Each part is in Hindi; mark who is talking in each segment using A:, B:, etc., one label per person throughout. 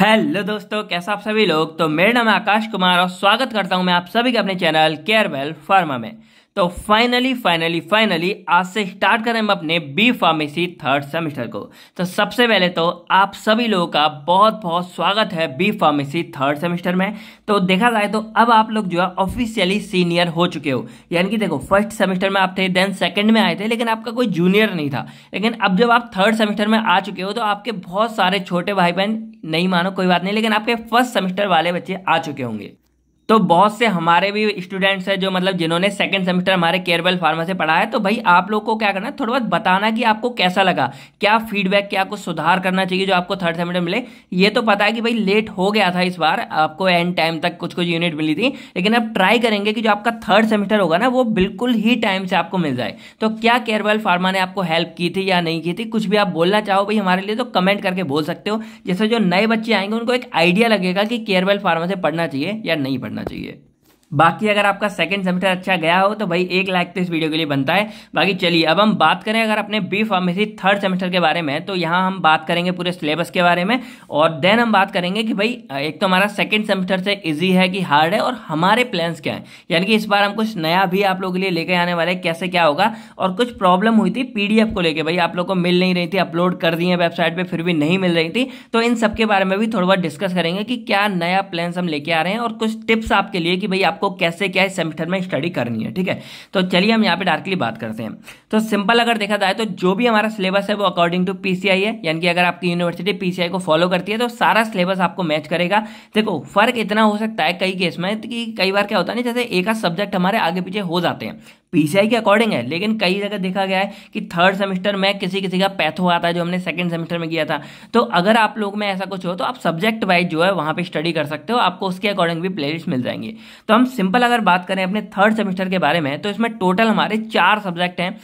A: हेलो दोस्तों कैसा आप सभी लोग तो मेरा नाम है आकाश कुमार और स्वागत करता हूं मैं आप सभी के अपने चैनल केयरवेल फार्मा में तो फाइनली फाइनली फाइनली आज से स्टार्ट करें हम अपने बी फार्मेसी थर्ड सेमेस्टर को तो सबसे पहले तो आप सभी लोगों का बहुत बहुत स्वागत है बी फार्मेसी थर्ड सेमेस्टर में तो देखा जाए तो अब आप लोग जो है ऑफिशियली सीनियर हो चुके हो यानी कि देखो फर्स्ट सेमेस्टर में आप थे देन सेकेंड में आए थे लेकिन आपका कोई जूनियर नहीं था लेकिन अब जब आप थर्ड सेमेस्टर में आ चुके हो तो आपके बहुत सारे छोटे भाई बहन नहीं मानो कोई बात नहीं लेकिन आपके फर्स्ट सेमेस्टर वाले बच्चे आ चुके होंगे तो बहुत से हमारे भी स्टूडेंट्स हैं जो मतलब जिन्होंने सेकंड सेमेस्टर हमारे केयरवेल फार्मा से पढ़ा है तो भाई आप लोग को क्या करना है थोड़ा बहुत बताना कि आपको कैसा लगा क्या फीडबैक क्या कुछ सुधार करना चाहिए जो आपको थर्ड सेमेस्टर मिले ये तो पता है कि भाई लेट हो गया था इस बार आपको एंड टाइम तक कुछ कुछ यूनिट मिली थी लेकिन अब ट्राई करेंगे कि जो आपका थर्ड सेमेस्टर होगा ना वो बिल्कुल ही टाइम से आपको मिल जाए तो क्या केयरवेल फार्मा ने आपको हेल्प की थी या नहीं की थी कुछ भी आप बोलना चाहो भाई हमारे लिए तो कमेंट करके बोल सकते हो जैसे जो नए बच्चे आएंगे उनको एक आइडिया लगेगा कि केयरवेल फार्मा से पढ़ना चाहिए या नहीं पढ़ना करना चाहिए बाकी अगर आपका सेकंड सेमेस्टर अच्छा गया हो तो भाई एक लाख तो इस वीडियो के लिए बनता है बाकी चलिए अब हम बात करें अगर अपने बी फार्मेसी थर्ड सेमेस्टर के बारे में तो यहाँ हम बात करेंगे पूरे सिलेबस के बारे में और देन हम बात करेंगे कि भाई एक तो हमारा सेकेंड सेमेस्टर से इजी है कि हार्ड है और हमारे प्लान्स क्या हैं यानी कि इस बार हम कुछ नया भी आप लोगों के लिए लेके आने वाले कैसे क्या होगा और कुछ प्रॉब्लम हुई थी पी को लेकर भाई आप लोग को मिल नहीं रही थी अपलोड कर दी है वेबसाइट पर फिर भी नहीं मिल रही थी तो इन सब के बारे में भी थोड़ा बहुत डिस्कस करेंगे कि क्या नया प्लान्स हम लेके आ रहे हैं और कुछ टिप्स आपके लिए कि भाई आप आपको कैसे क्या है सेमेस्टर में स्टडी करनी है ठीक है तो चलिए हम यहाँ पे डायरेक्टली बात करते हैं तो सिंपल अगर देखा जाए तो जो भी हमारा सिलेबस है वो अकॉर्डिंग टू पीसीआई है यानी कि अगर आपकी यूनिवर्सिटी पीसीआई को फॉलो करती है तो सारा सिलेबस आपको मैच करेगा देखो फर्क इतना हो सकता है कई केस में कि कई बार क्या होता है ना जैसे एक आध सब्जेक्ट हमारे आगे पीछे हो जाते हैं पीसीआई के अकॉर्डिंग है लेकिन कई जगह देखा गया है कि थर्ड सेमेस्टर में किसी किसी का पैथो आता है जो हमने सेकेंड सेमेस्टर में किया था तो अगर आप लोग में ऐसा कुछ हो तो आप सब्जेक्ट वाइज जो है वहाँ पर स्टडी कर सकते हो आपको उसके अकॉर्डिंग भी प्ले मिल जाएंगे तो हम सिंपल अगर बात करें अपने थर्ड सेमेस्टर के बारे में तो इसमें टोटल हमारे चार सब्जेक्ट हैं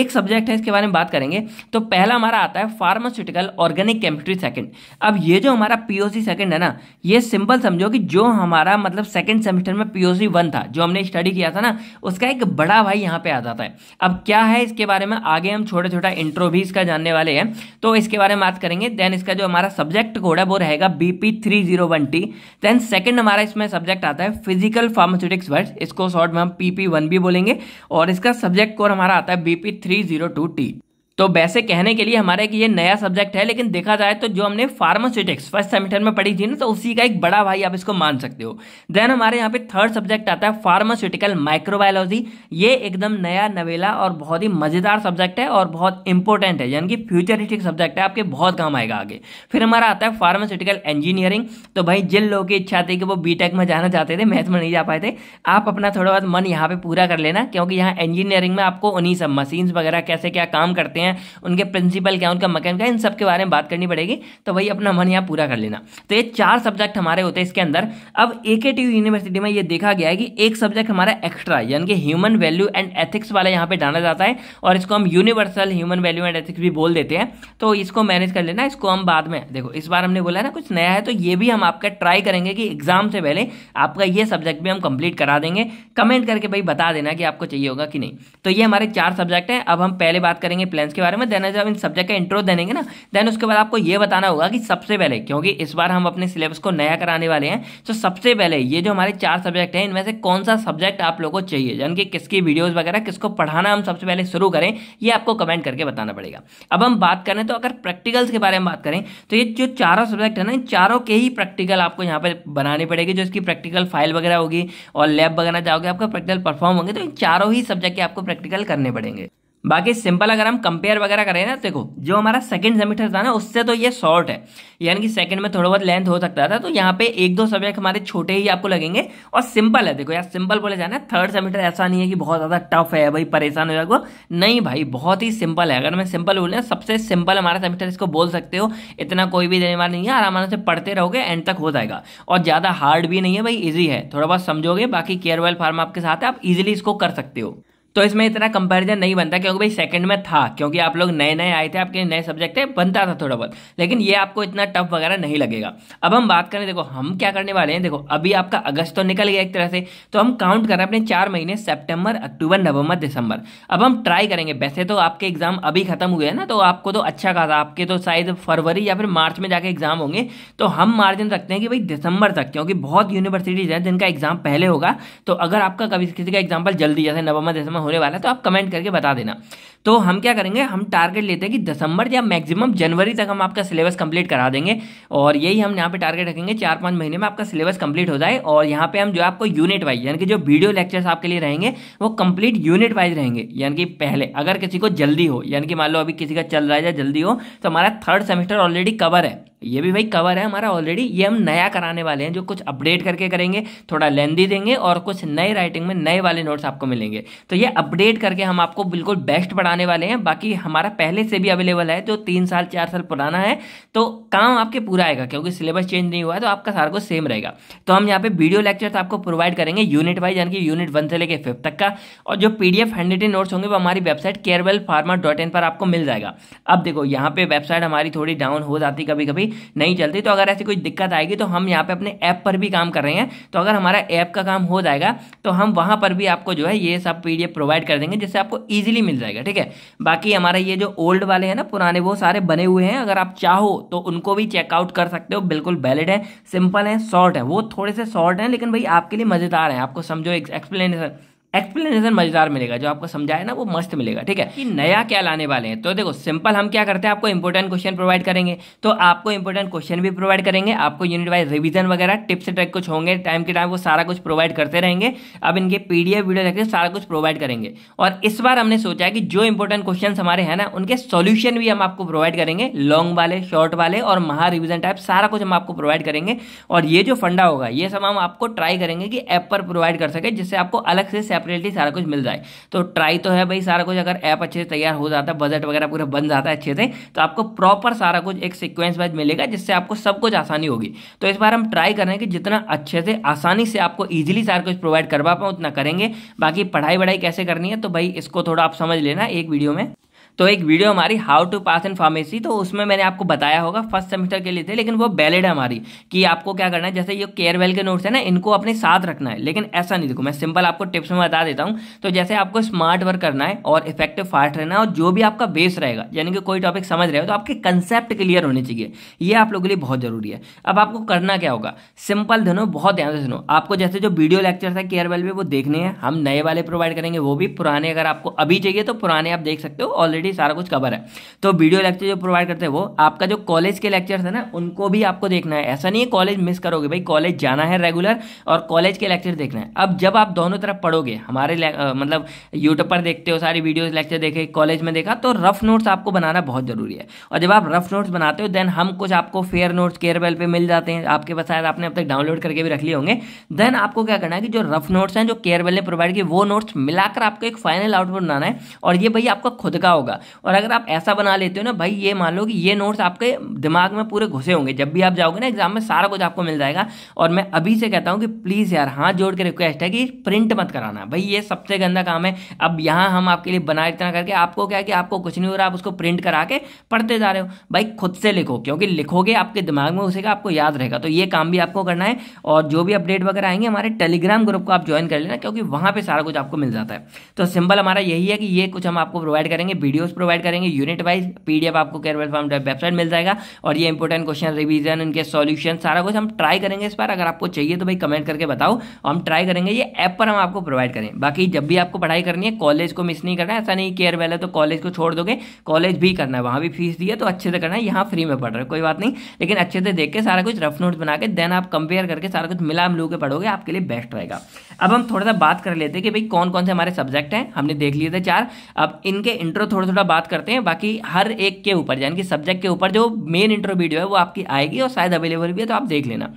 A: एक सब्जेक्ट है इसके बारे में बात करेंगे तो पहला हमारा आता है फार्मास्यूटिकल ऑर्गेनिक केमिस्ट्री सेकंड अब ये जो हमारा पीओसी सेकंड है ना ये सिंपल समझो कि जो हमारा मतलब सेकंड सेमेस्टर में पीओसी वन था जो हमने स्टडी किया था ना उसका एक बड़ा भाई यहाँ पे आ जाता है अब क्या है इसके बारे में आगे हम छोटे छोटा इंट्रो भी इसका जानने वाले हैं तो इसके बारे में बात करेंगे देन इसका जो हमारा सब्जेक्ट कोड है वो रहेगा BP three zero one T then second हमारा इसमें सब्जेक्ट आता है फिजिकल फार्मास्यूटिक्स वर्ड इसको शॉर्ट में हम पीपी वन भी बोलेंगे और इसका सब्जेक्ट कोड हमारा आता है बीपी 302T. तो वैसे कहने के लिए हमारा कि ये नया सब्जेक्ट है लेकिन देखा जाए तो जो हमने फार्मास्यूटिक्स फर्स्ट सेमेस्टर में पढ़ी थी ना तो उसी का एक बड़ा भाई आप इसको मान सकते हो देन हमारे यहाँ पे थर्ड सब्जेक्ट आता है फार्मास्यूटिकल माइक्रोबायोलॉजी ये एकदम नया नवेला और बहुत ही मजेदार सब्जेक्ट है और बहुत इंपॉर्टेंट है यानी कि फ्यूचरिस्टिक सब्जेक्ट है आपके बहुत काम आएगा आगे फिर हमारा आता है फार्मास्यूटिकल इंजीनियरिंग तो भाई जिन लोगों की इच्छा थी कि वो बीटेक में जाना चाहते थे मैथ में नहीं जा पाए थे आप अपना थोड़ा बहुत मन यहाँ पे पूरा कर लेना क्योंकि यहाँ इंजीनियरिंग में आपको उन्हीं सब मशीन्स वगैरह कैसे क्या काम करते हैं हैं उनके प्रिंसिपल क्या उनका मकैन क्या इन सब के बारे में बात करनी पड़ेगी तो वही अपना मन यहाँ पूरा कर लेना तो ये चार सब्जेक्ट हमारे होते हैं इसके अंदर अब ए यूनिवर्सिटी में ये देखा गया है कि एक सब्जेक्ट हमारा एक्स्ट्रा यानी कि ह्यूमन वैल्यू एंड एथिक्स वाला यहाँ पर डाला जाता है और इसको हम universal human value and ethics भी बोल देते हैं तो इसको मैनेज कर लेना इसको हम बाद में देखो इस बार हमने बोला ना कुछ नया है तो ये भी हम आपका ट्राई करेंगे कि एग्जाम से पहले आपका ये सब्जेक्ट भी हम कंप्लीट करा देंगे कमेंट करके भाई बता देना कि आपको चाहिए होगा कि नहीं तो ये हमारे चार सब्जेक्ट हैं अब हम पहले बात करेंगे प्लान के बारे में देन जब इन सब्जेक्ट का इंट्रो देंगे ना देन उसके बाद आपको ये बताना होगा कि सबसे पहले क्योंकि इस बार हम अपने सिलेबस को नया कराने वाले हैं तो सबसे पहले ये जो हमारे चार सब्जेक्ट हैं इनमें से कौन सा सब्जेक्ट आप लोगों को चाहिए यानी कि किसकी वीडियोज़ वगैरह किसको पढ़ाना हम सबसे पहले शुरू करें ये आपको कमेंट करके बताना पड़ेगा अब हम बात करें तो अगर प्रैक्टिकल्स के बारे में बात करें तो ये जो चारों सब्जेक्ट है ना इन चारों के ही प्रैक्टिकल आपको यहाँ पर बनानी पड़ेगी जो इसकी प्रैक्टिकल फाइल वगैरह होगी और लैब वगैरह जाओगे आपका प्रैक्टिकल परफॉर्म होंगे तो इन चारों ही सब्जेक्ट के आपको प्रैक्टिकल करने पड़ेंगे बाकी सिंपल अगर हम कंपेयर वगैरह करें ना देखो जो हमारा सेकंड सेमेस्टर था ना उससे तो ये शॉर्ट है यानी कि सेकंड में थोड़ा बहुत लेंथ हो सकता था तो यहाँ पे एक दो सब्जेक्ट हमारे छोटे ही आपको लगेंगे और सिंपल है देखो यार सिंपल बोले जाना थर्ड सेमेस्टर ऐसा नहीं है कि बहुत ज़्यादा टफ है भाई परेशान हो जाएगा नहीं भाई बहुत ही सिंपल है अगर मैं सिंपल बोल सबसे सिंपल हमारा सेमेस्टर इसको बोल सकते हो इतना कोई भी देने वाला नहीं है आराम से पढ़ते रहोगे एंड तक हो जाएगा और ज़्यादा हार्ड भी नहीं है भाई ईजी है थोड़ा बहुत समझोगे बाकी केयरवेल फार्म आपके साथ है आप इजिली इसको कर सकते हो तो इसमें इतना कंपैरिजन नहीं बनता क्योंकि भाई सेकंड में था क्योंकि आप लोग नए नए आए थे आपके नए सब्जेक्ट थे बनता था थोड़ा बहुत लेकिन ये आपको इतना टफ वगैरह नहीं लगेगा अब हम बात करें देखो हम क्या करने वाले हैं देखो अभी आपका अगस्त तो निकल गया एक तरह से तो हम काउंट कर रहे हैं अपने चार महीने सेप्टेम्बर अक्टूबर नवंबर दिसंबर अब हम ट्राई करेंगे वैसे तो आपके एग्जाम अभी खत्म हुए हैं ना तो आपको तो अच्छा खासा आपके तो शायद फरवरी या फिर मार्च में जाकर एग्जाम होंगे तो हम मार्जिन रखते हैं कि भाई दिसंबर तक क्योंकि बहुत यूनिवर्सिटीज़ हैं जिनका एग्जाम पहले होगा तो अगर आपका कभी किसी का एग्जाम्पल जल्दी जैसे नवंबर दिसंबर होने वाला है तो आप कमेंट करके बता देना तो हम क्या करेंगे हम टारगेट लेते हैं कि दिसंबर या मैक्सिमम जनवरी तक हम आपका सिलेबस कंप्लीट करा देंगे और यही हम यहाँ पे टारगेट रखेंगे चार पाँच महीने में आपका सिलेबस कंप्लीट हो जाए और यहाँ पे हम जो आपको यूनिट वाइज यानी कि जो वीडियो लेक्चर्स आपके लिए रहेंगे वो कंप्लीट यूनिट वाइज रहेंगे यानी कि पहले अगर किसी को जल्दी हो यानी कि मान लो अभी किसी का चल रहा है या जल्दी हो तो हमारा थर्ड सेमेस्टर ऑलरेडी कवर है ये भी भाई कवर है हमारा ऑलरेडी ये हम नया कराने वाले हैं जो कुछ अपडेट करके करेंगे थोड़ा लेंदी देंगे और कुछ नए राइटिंग में नए वाले नोट्स आपको मिलेंगे तो ये अपडेट करके हम आपको बिल्कुल बेस्ट बढ़ाने वाले हैं बाकी हमारा पहले से भी अवेलेबल है जो तीन साल चार साल पुराना है तो काम आपके पूरा आएगा क्योंकि सिलेबस चेंज नहीं हुआ है तो आपका सारा कुछ सेम रहेगा तो हम यहाँ पे वीडियो लेक्चर्स आपको प्रोवाइड करेंगे यूनिट वाइज यानी कि यूनिट वन से लेकर फिफ्थ तक का और जो पी डी नोट्स होंगे वो हमारी वेबसाइट केयरवेल फार्मा पर आपको मिल जाएगा अब देखो यहाँ पे वेबसाइट हमारी थोड़ी डाउन हो जाती कभी कभी नहीं चलती तो अगर ऐसी कोई दिक्कत आएगी तो हम यहाँ पे अपने ऐप पर भी काम कर रहे हैं तो अगर हमारा ऐप का काम हो जाएगा तो हम वहाँ पर भी आपको जो है ये सब पी प्रोवाइड कर देंगे जिससे आपको ईजिली मिल जाएगा ठीक है बाकी हमारा ये जो ओल्ड वाले हैं ना पुराने वो सारे बने हुए हैं अगर आप चाहो तो उनको भी चेकआउट कर सकते हो बिल्कुल वैलिड है सिंपल है शॉर्ट है वो थोड़े से शॉर्ट हैं लेकिन भाई आपके लिए मज़ेदार है आपको समझो एक्सप्लेनेशन एक्सप्लेनेशन मजेदार मिलेगा जो आपको समझाए ना वो मस्त मिलेगा ठीक है हम्म। कि नया क्या लाने वाले हैं तो देखो सिंपल हम क्या करते हैं आपको इंपॉर्टेंट क्वेश्चन प्रोवाइड करेंगे तो आपको इंपॉर्टेंट क्वेश्चन भी प्रोवाइड करेंगे आपको यूनिट वाइज रिविजन वगैरह टिप्स ट्रैक कुछ होंगे टाइम के टाइम वो सारा कुछ प्रोवाइड करते रहेंगे अब इनके पीडीएफ वीडियो देखते सारा कुछ प्रोवाइड करेंगे और इस बार हमने सोचा है कि जो इंपॉर्टेंट क्वेश्चन हमारे हैं ना उनके सोल्यूशन भी हम आपको प्रोवाइड करेंगे लॉन्ग वाले शॉर्ट वाले और महा रिविजन टाइप सारा कुछ हम आपको प्रोवाइड करेंगे और ये जो फंडा होगा ये सब हम आपको ट्राई करेंगे कि ऐप पर प्रोवाइड कर सके जिससे आपको अलग से डेफिनेटली सारा कुछ मिल जाए तो ट्राई तो है भाई सारा कुछ अगर ऐप अच्छे से तैयार हो जाता है बजट वगैरह पूरा बन जाता है अच्छे से तो आपको प्रॉपर सारा कुछ एक सिक्वेंस वाइज मिलेगा जिससे आपको सब कुछ आसानी होगी तो इस बार हम ट्राई करें कि जितना अच्छे से आसानी से आपको ईजिली सारा कुछ प्रोवाइड करवा पाऊँ उतना करेंगे बाकी पढ़ाई वढ़ाई कैसे करनी है तो भाई इसको थोड़ा आप समझ लेना एक वीडियो में तो एक वीडियो हमारी how to pass in pharmacy तो उसमें मैंने आपको बताया होगा फर्स्ट सेमेस्टर के लिए थे लेकिन वो बैलेड है हमारी कि आपको क्या करना है जैसे ये केयरवेल के नोट्स है ना इनको अपने साथ रखना है लेकिन ऐसा नहीं देखो मैं सिंपल आपको टिप्स में बता देता हूँ तो जैसे आपको स्मार्ट वर्क करना है और इफेक्टिव फास्ट रहना है और जो भी आपका बेस रहेगा यानी कि कोई टॉपिक समझ रहे हो तो आपके कंसेप्ट क्लियर होने चाहिए ये आप लोगों के लिए बहुत जरूरी है अब आपको करना क्या होगा सिंपल धनो बहुत ध्यान से सुनो आपको जैसे जो वीडियो लेक्चर था केयरवेल में वो देखने हैं हम नए वाले प्रोवाइड करेंगे वो भी पुराने अगर आपको अभी चाहिए तो पुराने आप देख सकते हो ऑलरेडी ऑलरेडी सारा कुछ कवर है तो वीडियो लेक्चर जो प्रोवाइड करते हैं वो आपका जो कॉलेज के लेक्चर्स है ना उनको भी आपको देखना है ऐसा नहीं है कॉलेज मिस करोगे भाई कॉलेज जाना है रेगुलर और कॉलेज के लेक्चर देखना है अब जब आप दोनों तरफ पढ़ोगे हमारे मतलब यूट्यूब पर देखते हो सारी वीडियो लेक्चर देखे कॉलेज में देखा तो रफ नोट्स आपको बनाना बहुत ज़रूरी है और जब आप रफ नोट्स बनाते हो देन हम कुछ आपको फेयर नोट्स केयरवेल पर मिल जाते हैं आपके पास शायद आपने अब तक डाउनलोड करके भी रख लिए होंगे देन आपको क्या करना है कि जो रफ नोट्स हैं जो केयरवेल ने प्रोवाइड किए वो नोट्स मिलाकर आपको एक फाइनल आउटपुट बनाना है और ये भाई आपका खुद का होगा होगा और अगर आप ऐसा बना लेते हो ना भाई ये मान लो कि ये नोट्स आपके दिमाग में पूरे घुसे होंगे जब भी आप जाओगे ना एग्जाम में सारा कुछ आपको मिल जाएगा और मैं अभी से कहता हूँ कि प्लीज़ यार हाथ जोड़ के रिक्वेस्ट है कि प्रिंट मत कराना भाई ये सबसे गंदा काम है अब यहाँ हम आपके लिए बना इतना करके आपको क्या कि आपको कुछ नहीं हो रहा आप उसको प्रिंट करा के पढ़ते जा रहे हो भाई खुद से लिखो क्योंकि लिखोगे आपके दिमाग में उसेगा आपको याद रहेगा तो ये काम भी आपको करना है और जो भी अपडेट वगैरह आएंगे हमारे टेलीग्राम ग्रुप को आप ज्वाइन कर लेना क्योंकि वहां पे सारा कुछ आपको मिल जाता है तो सिंबल हमारा यही है कि ये कुछ हम आपको प्रोवाइड करेंगे वीडियो वीडियोस प्रोवाइड करेंगे यूनिट वाइज पीडीएफ आपको केरवल फार्म वेबसाइट मिल जाएगा और ये इंपॉर्टेंट क्वेश्चन रिवीजन उनके सॉल्यूशन सारा कुछ हम ट्राई करेंगे इस बार अगर आपको चाहिए तो भाई कमेंट करके बताओ हम ट्राई करेंगे ये ऐप पर हम आपको प्रोवाइड करें बाकी जब भी आपको पढ़ाई करनी है कॉलेज को मिस नहीं करना ऐसा नहीं केयरवेल है तो कॉलेज को छोड़ दोगे कॉलेज भी करना है वहाँ भी फीस दी है तो अच्छे से करना है यहाँ फ्री में पढ़ रहे कोई बात नहीं लेकिन अच्छे से देख के सारा कुछ रफ नोट्स बना के देन आप कंपेयर करके सारा कुछ मिला मिलू के पढ़ोगे आपके लिए बेस्ट रहेगा अब हम थोड़ा सा बात कर लेते हैं कि भाई कौन कौन से हमारे सब्जेक्ट हैं हमने देख लिए थे चार अब इनके इंट्रो थोड़े थोड़ा बात करते हैं बाकी हर एक के ऊपर यानी कि सब्जेक्ट के ऊपर जो मेन इंटरव्यू वीडियो है वो आपकी आएगी और शायद अवेलेबल भी है तो आप देख लेना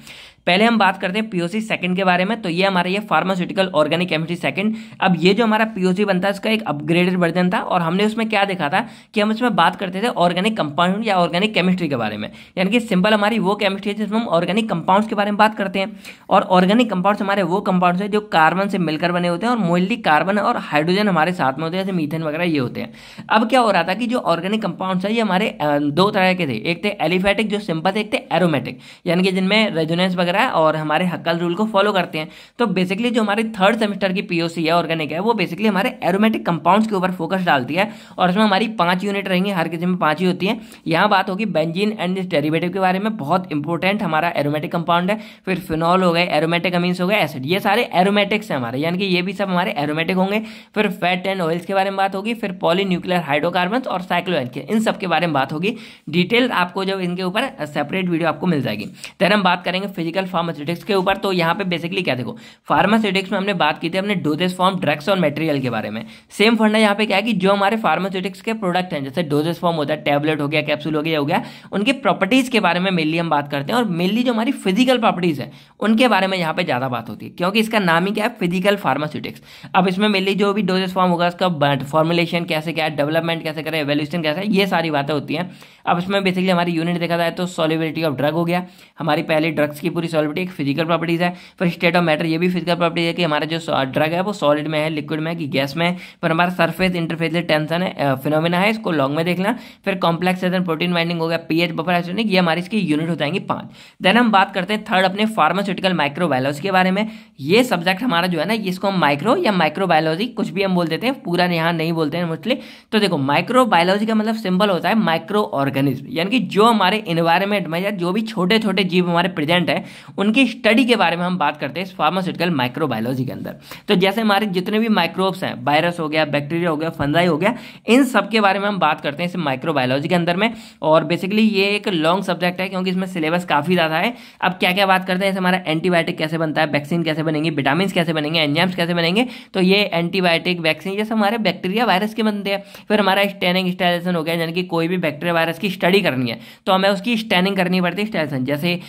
A: पहले हम बात करते हैं पीओसी सेकंड के बारे में तो ये हमारा ये फार्मास्यूटिकल ऑर्गेनिक केमिस्ट्री सेकंड अब ये जो हमारा पीओसी बनता है इसका एक अपग्रेडेड वर्जन था और हमने उसमें क्या देखा था कि हम उसमें बात करते थे ऑर्गेनिक कंपाउंड या ऑर्गेनिक केमिस्ट्री के बारे में यानी कि सिंपल हमारी वो केमिस्ट्री है जिसमें हम ऑर्गेनिक कंपाउंड्स के बारे में बात करते हैं और ऑर्गेनिक कंपाउंड्स हमारे वो कंपाउंड्स है जो कार्बन से मिलकर बने होते हैं और मोइली कार्बन और हाइड्रोजन हमारे साथ में होते हैं जैसे मीथेन वगैरह ये होते हैं अब क्या हो रहा था कि जो ऑर्गेनिक कंपाउंड है ये हमारे दो तरह के थे एक थे एलिफेटिक जो सिंपल थे एक थे एरोमेटिक यानी कि जिनमें रेजोनेस वगैरह रहा है और हमारे हक्कल रूल को फॉलो करते हैं तो बेसिकली जो हमारे थर्ड सेमेस्टर की पीओसी है ऑर्गेनिक है वो बेसिकली हमारे एरोमेटिक कंपाउंड्स के ऊपर फोकस डालती है और उसमें हमारी पाँच यूनिट रहेंगी हर किसी में पाँच ही होती है यहाँ बात होगी बेंजीन एंड इस डेरिवेटिव के बारे में बहुत इंपॉर्टेंट हमारा एरोमेटिक कंपाउंड है फिर फिनॉल हो गए एरोमेटिक अमीन्स हो गए एसिड ये सारे एरोमेटिक्स हैं हमारे यानी कि ये भी सब हमारे एरोमेटिक होंगे फिर फैट एंड ऑयल्स के बारे में बात होगी फिर पॉली न्यूक्लियर हाइड्रोकार्बन और साइक्लोएन के इन सब के बारे में बात होगी डिटेल आपको जब इनके ऊपर सेपरेट वीडियो आपको मिल जाएगी तेरह हम बात करेंगे फिजिकल केमिकल फार्मास्यूटिक्स के ऊपर तो यहाँ पे बेसिकली क्या देखो फार्मास्यूटिक्स में हमने बात की थी हमने डोजेस फॉर्म ड्रग्स और मटेरियल के बारे में सेम फंडा यहाँ पे क्या है कि जो हमारे फार्मास्यूटिक्स के प्रोडक्ट हैं जैसे डोजेस फॉर्म होता है टैबलेट हो गया कैप्सूल हो गया हो गया उनके प्रॉपर्टीज़ के बारे में मेनली हम बात करते हैं और मेनली जो हमारी फिजिकल प्रॉपर्टीज़ है उनके बारे में यहाँ पे ज़्यादा बात होती है क्योंकि इसका नाम ही क्या है फिजिकल फार्मास्यूटिक्स अब इसमें मेनली जो भी डोजेस फॉर्म होगा उसका बट फॉर्मुलेशन कैसे क्या है डेवलपमेंट कैसे करें एवेल्यूशन कैसे ये सारी बातें होती हैं अब इसमें बेसिकली हमारी यूनिट देखा जाए तो सॉलिबिलिटी ऑफ ड्रग हो गया हमारी पहले ड्रग्स की पूरी सॉलिडिटी एक फिजिकल प्रॉपर्टीज़ है फिर स्टेट ऑफ मैटर ये भी फिजिकल प्रॉपर्टीज है कि हमारा जो ड्रग है वो सॉलिड में है लिक्विड में कि गैस में फिर हमारा सर्फेस इंटरफेस टेंशन है फिनोमिना है इसको लॉन्ग में देखना फिर कॉम्प्लेक्स एजन प्रोटीन बाइंडिंग हो गया पी एच बफर एसोनिक ये हमारी इसकी यूनिट हो जाएंगी पाँच देन हम बात करते हैं थर्ड अपने फार्मास्यूटिकल माइक्रोबायोलॉजी के बारे में ये सब्जेक्ट हमारा जो है ना इसको हम माइक्रो या माइक्रोबायोलॉजी कुछ भी हम बोल देते हैं पूरा यहाँ नहीं बोलते हैं मोस्टली तो देखो माइक्रोबायोलॉजी का मतलब सिंपल होता है माइक्रो ऑर्गेनिज्म यानी कि जो हमारे इन्वायरमेंट में या जो भी छोटे छोटे जीव हमारे प्रेजेंट है उनकी स्टडी के बारे में हम बात करते हैं फार्मास्यूटिकल माइक्रोबायोलॉजी के अंदर तो जैसे हमारे जितने भी माइक्रोब्स हैं वायरस हो गया बैक्टीरिया हो गया फंजाई हो गया इन सब के बारे में हम बात करते हैं इस माइक्रोबायोलॉजी के अंदर में और बेसिकली ये एक लॉन्ग सब्जेक्ट है क्योंकि इसमें सिलेबस काफ़ी ज़्यादा है अब क्या क्या बात करते हैं जैसे हमारा एंटीबायोटिक कैसे बनता है वैक्सीन कैसे बनेंगी विटामिन कैसे बनेंगे एंजाम्स कैसे बनेंगे तो ये एंटीबायोटिक वैक्सीन जैसे हमारे बैक्टीरिया वायरस के बनते हैं फिर हमारा स्टेनिंग स्टाइलेशन हो गया यानी कि कोई भी बैक्टीरिया वायरस की स्टडी करनी है तो हमें उसकी स्टैनिंग करनी पड़ती है स्टाइलेशन जैसे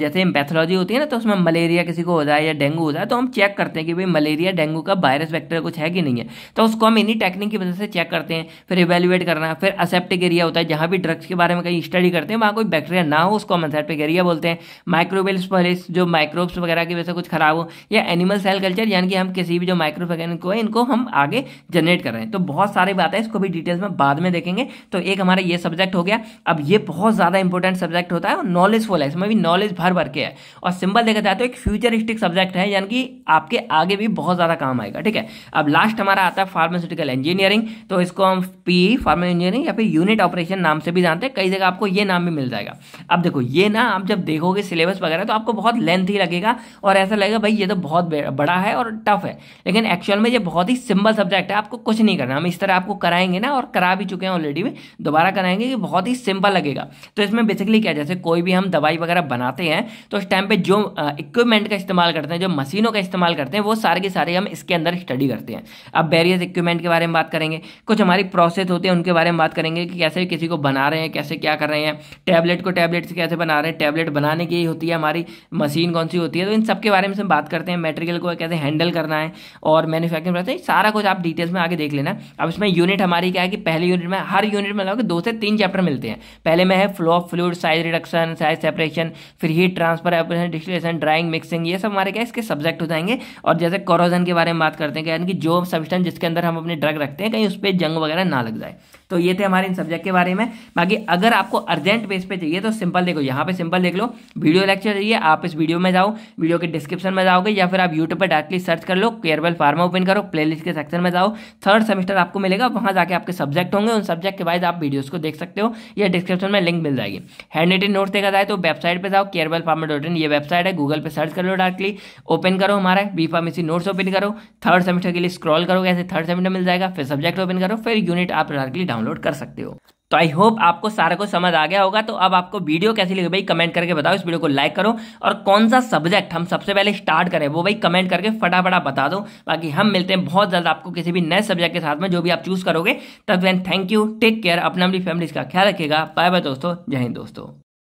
A: जैसे पैथोलॉजी होती है ना तो उसमें मलेरिया किसी को हो जाए या डेंगू हो जाए तो हम चेक करते हैं कि भाई मलेरिया डेंगू का वायरस वैक्टर कुछ है कि नहीं है तो उसको हम इन्हीं टेक्निक की वजह से चेक करते हैं फिर इवेल्युएट करना फिर असेप्टिक एरिया होता है जहाँ भी ड्रग्स के बारे में कहीं स्टडी करते हैं वहाँ कोई बैक्टीरिया ना हो उसको हम असेप्टिक एरिया बोलते हैं माइक्रोवेल्स पॉलिस जो माइक्रोब्स वगैरह की वजह से कुछ खराब हो या एनिमल सेल कल्चर यानी कि हम किसी भी जो माइक्रो को है इनको हम आगे जनरेट कर रहे हैं तो बहुत सारी बातें इसको भी डिटेल्स में बाद में देखेंगे तो एक हमारा ये सब्जेक्ट हो गया अब ये बहुत ज़्यादा इंपॉर्टेंट सब्जेक्ट होता है और नॉलेजफुल है इसमें भी नॉलेज भर भर के है और सिंबल देखा जाए तो एक फ्यूचरिस्टिक सब्जेक्ट है यानी कि आपके आगे भी बहुत ज़्यादा काम आएगा ठीक है अब लास्ट हमारा आता है फार्मास्यूटिकल इंजीनियरिंग तो इसको हम पी फार्मा इंजीनियरिंग या फिर यूनिट ऑपरेशन नाम से भी जानते हैं कई जगह आपको ये नाम भी मिल जाएगा अब देखो ये ना आप जब देखोगे सिलेबस वगैरह तो आपको बहुत लेंथ लगेगा और ऐसा लगेगा भाई ये तो बहुत बड़ा है और टफ है लेकिन एक्चुअल में ये बहुत ही सिंपल सब्जेक्ट है आपको कुछ नहीं करना हम इस तरह आपको कराएंगे ना और करा भी चुके हैं ऑलरेडी में दोबारा कराएंगे कि बहुत ही सिंपल लगेगा तो इसमें बेसिकली क्या जैसे कोई भी हम दवाई वगैरह बनाते हैं तो उस टाइम पे जो इक्विपमेंट का इस्तेमाल करते हैं जो मशीनों का इस्तेमाल करते हैं वो सारे के सारे हम इसके अंदर स्टडी करते हैं अब बैरियस इक्विपमेंट के बारे में बात करेंगे कुछ हमारी प्रोसेस होते हैं उनके बारे में बात करेंगे कि कैसे किसी को बना रहे हैं कैसे क्या कर रहे हैं टैबलेट को टैबलेट से कैसे बना रहे हैं टैबलेट बनाने की होती है हमारी मशीन कौन सी होती है तो इन सब के बारे में हम बात करते हैं मेटेरियल को कैसे हैंडल करना है और मैनुफैक्चरिंग करते हैं सारा कुछ आप डिटेल्स में आगे देख लेना अब इसमें यूनिट हमारी क्या है कि पहले यूनिट में हर यूनिट में लगभग दो से तीन चैप्टर मिलते हैं पहले में है flow of fluid size reduction size separation फिर heat transfer transfer evaporation distillation drying mixing ये सब हमारे क्या इसके सब्जेक्ट हो जाएंगे और जैसे कॉरोजन के बारे में बात करते हैं यानी कि जो सब्सटेंस जिसके अंदर हम अपने ड्रग रखते हैं कहीं उस पर जंग वगैरह ना लग जाए तो ये थे हमारे इन सब्जेक्ट के बारे में बाकी अगर आपको अर्जेंट बेस पे चाहिए तो सिंपल देखो यहाँ पे सिंपल देख लो वीडियो लेक्चर चाहिए आप इस वीडियो में जाओ वीडियो के डिस्क्रिप्शन में जाओगे या फिर आप यूट्यूब पर डायरेक्टली सर्च कर लो केयरवेल फार्मा ओपन करो प्लेलिस्ट के सेक्शन में जाओ थर्ड सेमेस्टर आपको मिलेगा वहाँ जाके आपके सब्जेक्ट होंगे उन सब्जेक्ट के बाद आप वीडियोज़ को देख सकते हो या डिस्क्रिप्शन में लिंक मिल जाएगी हैंड रिटेन नोट्स देखा जाए तो वेबसाइट पर जाओ केयरवेल फार्मा डॉट इन ये वेबसाइट है गूगल पर सर्च कर लो डायरेक्टली ओपन करो हमारा बी फार्मेसी नोट्स ओपन करो थर्ड सेमेस्टर के लिए स्क्रॉल करो कैसे थर्ड सेमेस्टर मिल जाएगा फिर सब्जेक्ट ओपन करो फिर यूनिट आप डायरेक्टली डाउनलोड डाउनलोड कर सकते हो तो आई होप आपको सारा कुछ समझ आ गया होगा तो अब आपको वीडियो कैसी लगी भाई कमेंट करके बताओ इस वीडियो को लाइक करो और कौन सा सब्जेक्ट हम सबसे पहले स्टार्ट करें वो भाई कमेंट करके फटाफटा बता दो बाकी हम मिलते हैं बहुत जल्द आपको किसी भी नए सब्जेक्ट के साथ में जो भी आप चूज करोगे तब वैन थैंक यू टेक केयर अपना अपनी फैमिली का ख्याल रखेगा बाय बाय दोस्तों जय हिंद दोस्तों